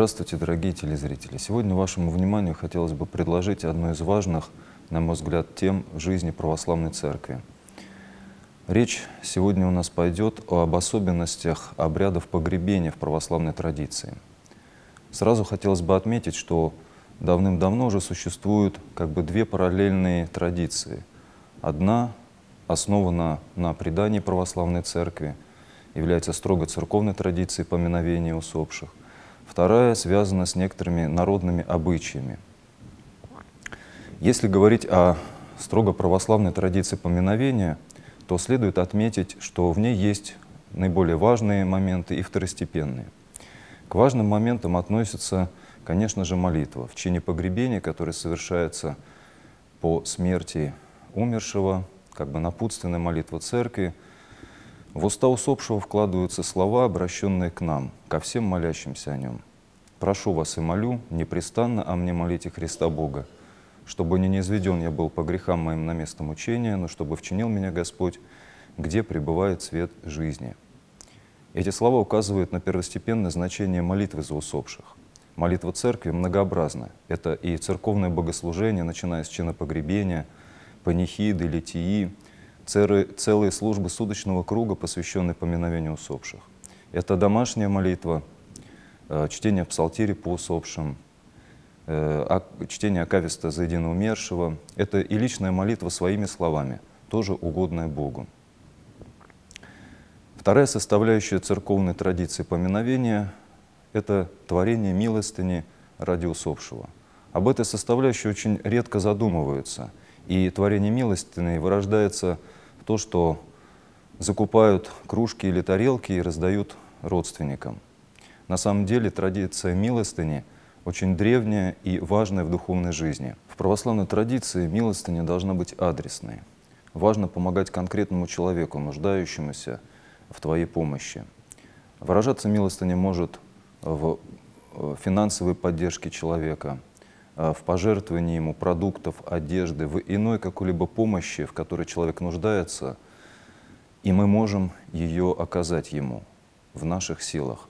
Здравствуйте, дорогие телезрители! Сегодня вашему вниманию хотелось бы предложить одну из важных, на мой взгляд, тем жизни Православной Церкви. Речь сегодня у нас пойдет об особенностях обрядов погребения в православной традиции. Сразу хотелось бы отметить, что давным-давно уже существуют как бы две параллельные традиции. Одна основана на предании православной церкви, является строго церковной традицией поминовения усопших вторая связана с некоторыми народными обычаями. Если говорить о строго православной традиции поминовения, то следует отметить, что в ней есть наиболее важные моменты и второстепенные. К важным моментам относится, конечно же, молитва в чине погребения, которое совершается по смерти умершего, как бы напутственная молитва церкви, в уста усопшего вкладываются слова, обращенные к нам, ко всем молящимся о нем. «Прошу вас и молю, непрестанно о мне молите Христа Бога, чтобы не низведен я был по грехам моим на место мучения, но чтобы вчинил меня Господь, где пребывает свет жизни». Эти слова указывают на первостепенное значение молитвы за усопших. Молитва церкви многообразна. Это и церковное богослужение, начиная с чина погребения, панихиды, литии – целые службы судочного круга, посвященные поминовению усопших. Это домашняя молитва, э, чтение псалтири по усопшим, э, а, чтение акависта за едино умершего. Это и личная молитва своими словами, тоже угодная Богу. Вторая составляющая церковной традиции поминовения — это творение милостыни ради усопшего. Об этой составляющей очень редко задумываются, и творение милостыни вырождается то, что закупают кружки или тарелки и раздают родственникам. На самом деле традиция милостыни очень древняя и важная в духовной жизни. В православной традиции милостыня должна быть адресной. Важно помогать конкретному человеку, нуждающемуся в твоей помощи. Выражаться милостыня может в э, финансовой поддержке человека – а, в пожертвовании ему продуктов, одежды, в иной какой-либо помощи, в которой человек нуждается, и мы можем ее оказать ему в наших силах.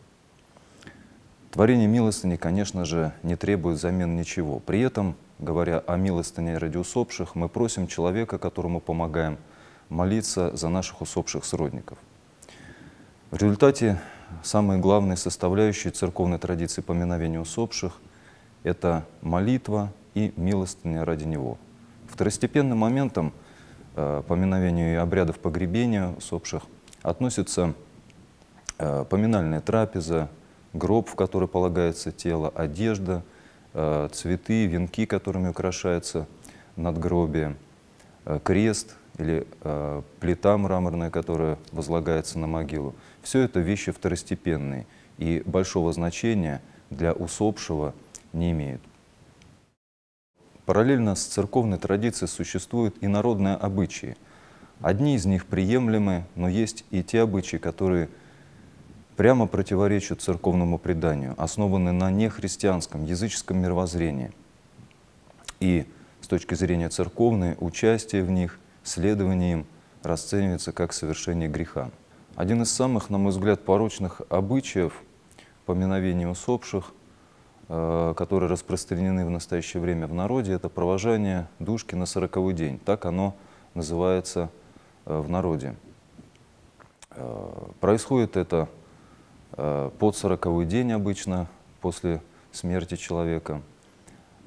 Творение милостыни, конечно же, не требует замен ничего. При этом, говоря о милостыне ради усопших, мы просим человека, которому помогаем, молиться за наших усопших сродников. В результате самые главные составляющие церковной традиции поминовения усопших –– это молитва и милостыня ради Него. Второстепенным моментом э, поминовению и обрядов погребения усопших относятся э, поминальная трапеза, гроб, в который полагается тело, одежда, э, цветы, венки, которыми украшается надгробие, э, крест или э, плита мраморная, которая возлагается на могилу. Все это вещи второстепенные и большого значения для усопшего – не имеют. Параллельно с церковной традицией существуют и народные обычаи. Одни из них приемлемы, но есть и те обычаи, которые прямо противоречат церковному преданию, основаны на нехристианском, языческом мировоззрении. И с точки зрения церковной, участие в них, следование им расценивается как совершение греха. Один из самых, на мой взгляд, порочных обычаев поминовения усопших – Э, которые распространены в настоящее время в народе, это провожание душки на сороковой день. Так оно называется э, в народе. Э, происходит это под сороковой день обычно, после смерти человека.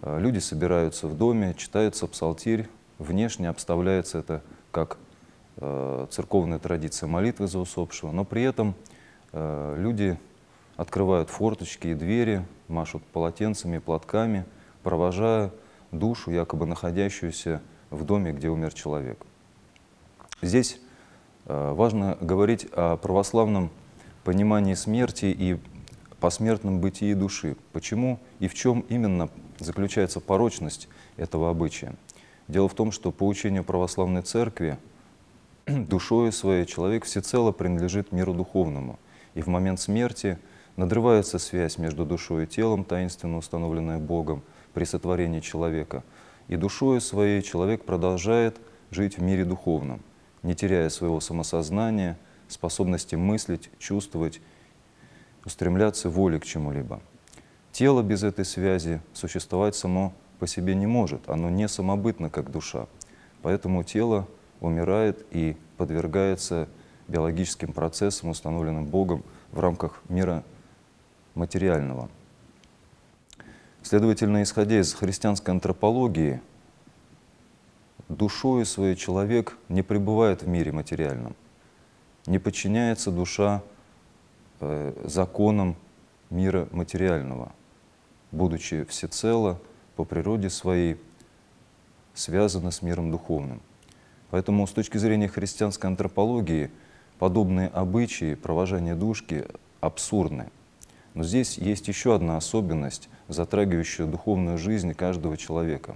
Люди собираются в доме, читается псалтирь, внешне обставляется это как церковная традиция молитвы за усопшего, но при этом люди открывают форточки и двери, машут полотенцами, платками, провожая душу, якобы находящуюся в доме, где умер человек. Здесь э, важно говорить о православном понимании смерти и посмертном бытии души. Почему и в чем именно заключается порочность этого обычая? Дело в том, что по учению православной церкви душою своей человек всецело принадлежит миру духовному. И в момент смерти – Надрывается связь между душой и телом, таинственно установленная Богом при сотворении человека. И душою своей человек продолжает жить в мире духовном, не теряя своего самосознания, способности мыслить, чувствовать, устремляться воле к чему-либо. Тело без этой связи существовать само по себе не может, оно не самобытно, как душа. Поэтому тело умирает и подвергается биологическим процессам, установленным Богом в рамках мира материального. Следовательно, исходя из христианской антропологии, душою своей человек не пребывает в мире материальном, не подчиняется душа э, законам мира материального, будучи всецело по природе своей связана с миром духовным. Поэтому с точки зрения христианской антропологии подобные обычаи провожания душки абсурдны – но здесь есть еще одна особенность, затрагивающая духовную жизнь каждого человека.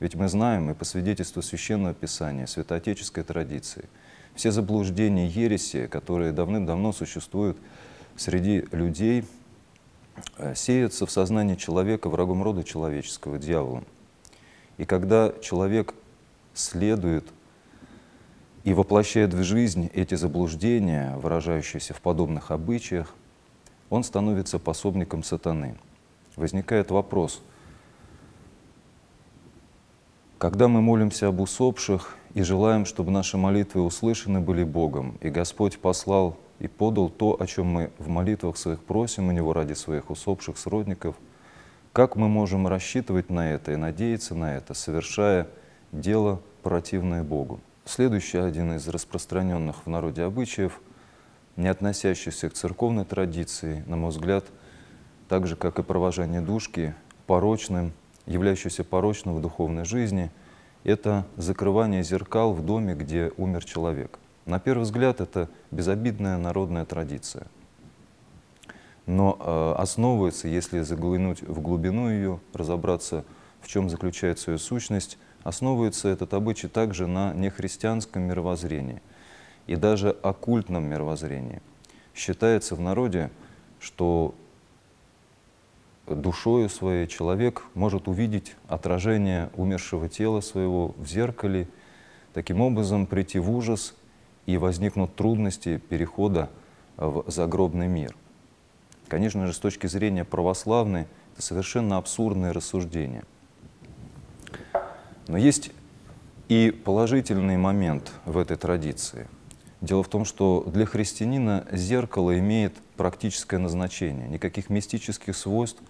Ведь мы знаем, и по свидетельству Священного Писания, святоотеческой традиции, все заблуждения ереси, которые давным-давно существуют среди людей, э, сеются в сознании человека врагом рода человеческого, дьяволом. И когда человек следует и воплощает в жизнь эти заблуждения, выражающиеся в подобных обычаях, он становится пособником сатаны. Возникает вопрос, когда мы молимся об усопших и желаем, чтобы наши молитвы услышаны были Богом, и Господь послал и подал то, о чем мы в молитвах своих просим у Него ради своих усопших сродников, как мы можем рассчитывать на это и надеяться на это, совершая дело, противное Богу? Следующий один из распространенных в народе обычаев – не относящихся к церковной традиции, на мой взгляд, так же, как и провожание душки, порочным, являющимся порочным в духовной жизни, это закрывание зеркал в доме, где умер человек. На первый взгляд, это безобидная народная традиция. Но э, основывается, если заглянуть в глубину ее, разобраться, в чем заключается ее сущность, основывается этот обычай также на нехристианском мировоззрении – и даже оккультном мировоззрении. Считается в народе, что душою своей человек может увидеть отражение умершего тела своего в зеркале, таким образом прийти в ужас и возникнут трудности перехода в загробный мир. Конечно же, с точки зрения православной, это совершенно абсурдное рассуждение. Но есть и положительный момент в этой традиции – Дело в том, что для христианина зеркало имеет практическое назначение. Никаких мистических свойств,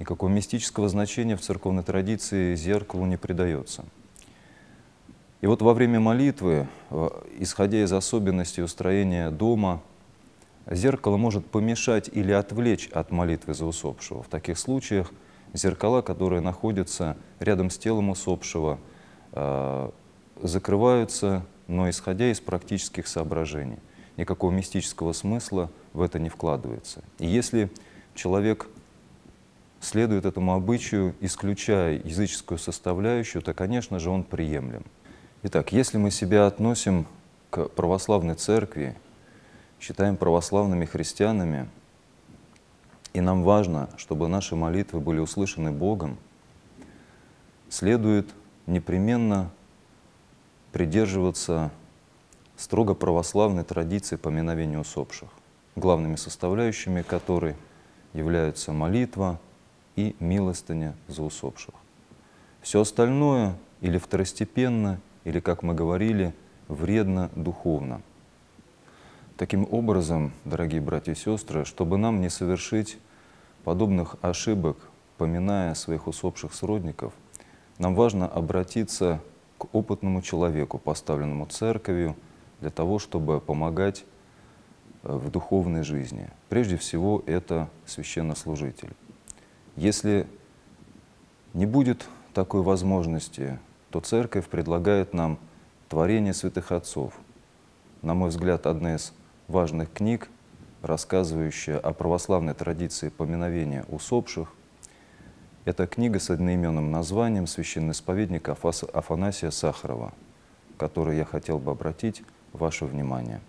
никакого мистического значения в церковной традиции зеркалу не придается. И вот во время молитвы, э, исходя из особенностей устроения дома, зеркало может помешать или отвлечь от молитвы за усопшего. В таких случаях зеркала, которые находятся рядом с телом усопшего, э, закрываются но исходя из практических соображений. Никакого мистического смысла в это не вкладывается. И если человек следует этому обычаю, исключая языческую составляющую, то, конечно же, он приемлем. Итак, если мы себя относим к православной церкви, считаем православными христианами, и нам важно, чтобы наши молитвы были услышаны Богом, следует непременно придерживаться строго православной традиции поминовения усопших, главными составляющими которой являются молитва и милостыня за усопших. Все остальное или второстепенно, или, как мы говорили, вредно духовно. Таким образом, дорогие братья и сестры, чтобы нам не совершить подобных ошибок, поминая своих усопших сродников, нам важно обратиться опытному человеку, поставленному церковью, для того, чтобы помогать э, в духовной жизни. Прежде всего, это священнослужитель. Если не будет такой возможности, то церковь предлагает нам творение святых отцов. На мой взгляд, одна из важных книг, рассказывающая о православной традиции поминовения усопших, это книга с одноименным названием «Священный исповедник» Афанасия Сахарова, к которой я хотел бы обратить ваше внимание.